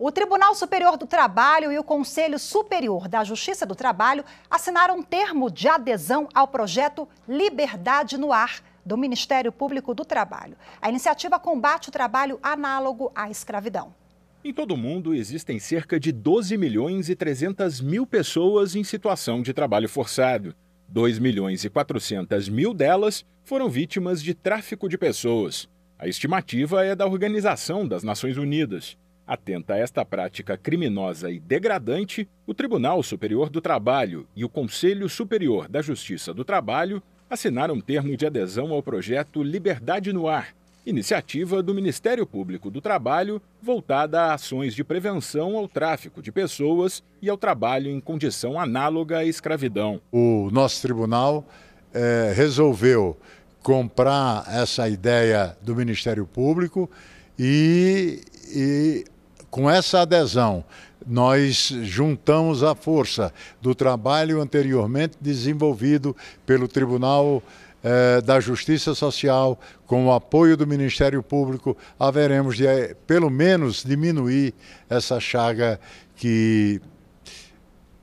O Tribunal Superior do Trabalho e o Conselho Superior da Justiça do Trabalho assinaram um termo de adesão ao projeto Liberdade no Ar do Ministério Público do Trabalho. A iniciativa combate o trabalho análogo à escravidão. Em todo o mundo, existem cerca de 12 milhões e 300 mil pessoas em situação de trabalho forçado. 2 milhões e 400 mil delas foram vítimas de tráfico de pessoas. A estimativa é da Organização das Nações Unidas. Atenta a esta prática criminosa e degradante, o Tribunal Superior do Trabalho e o Conselho Superior da Justiça do Trabalho assinaram um termo de adesão ao projeto Liberdade no Ar, iniciativa do Ministério Público do Trabalho voltada a ações de prevenção ao tráfico de pessoas e ao trabalho em condição análoga à escravidão. O nosso tribunal eh, resolveu comprar essa ideia do Ministério Público e, e com essa adesão, nós juntamos a força do trabalho anteriormente desenvolvido pelo Tribunal eh, da Justiça Social, com o apoio do Ministério Público, haveremos de, eh, pelo menos, diminuir essa chaga que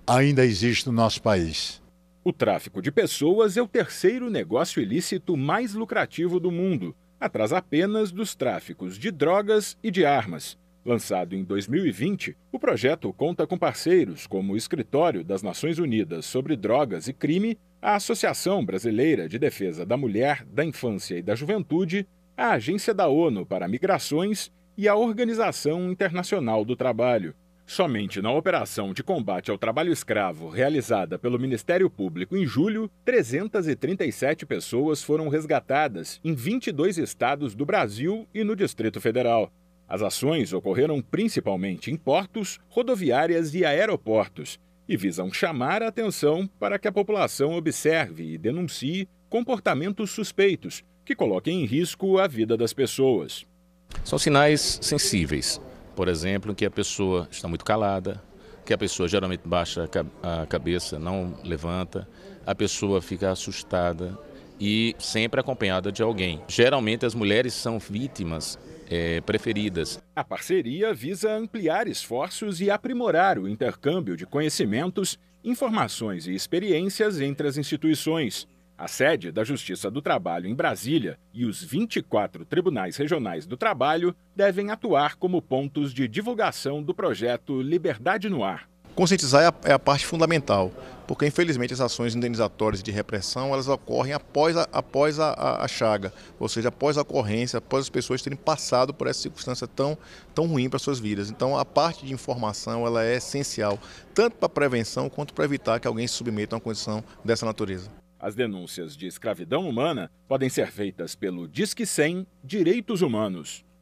ainda existe no nosso país. O tráfico de pessoas é o terceiro negócio ilícito mais lucrativo do mundo, atrás apenas dos tráficos de drogas e de armas. Lançado em 2020, o projeto conta com parceiros como o Escritório das Nações Unidas sobre Drogas e Crime, a Associação Brasileira de Defesa da Mulher, da Infância e da Juventude, a Agência da ONU para Migrações e a Organização Internacional do Trabalho. Somente na operação de combate ao trabalho escravo realizada pelo Ministério Público em julho, 337 pessoas foram resgatadas em 22 estados do Brasil e no Distrito Federal. As ações ocorreram principalmente em portos, rodoviárias e aeroportos e visam chamar a atenção para que a população observe e denuncie comportamentos suspeitos que coloquem em risco a vida das pessoas. São sinais sensíveis, por exemplo, que a pessoa está muito calada, que a pessoa geralmente baixa a cabeça, não levanta, a pessoa fica assustada e sempre acompanhada de alguém. Geralmente as mulheres são vítimas é, preferidas. A parceria visa ampliar esforços e aprimorar o intercâmbio de conhecimentos, informações e experiências entre as instituições. A sede da Justiça do Trabalho em Brasília e os 24 tribunais regionais do trabalho devem atuar como pontos de divulgação do projeto Liberdade no Ar. Conscientizar é a, é a parte fundamental porque infelizmente as ações indenizatórias de repressão elas ocorrem após, a, após a, a, a, chaga, ou seja, após a ocorrência, após as pessoas terem passado por essa circunstância tão, tão ruim para suas vidas. Então a parte de informação ela é essencial, tanto para a prevenção quanto para evitar que alguém se submeta a uma condição dessa natureza. As denúncias de escravidão humana podem ser feitas pelo Disque 100 Direitos Humanos.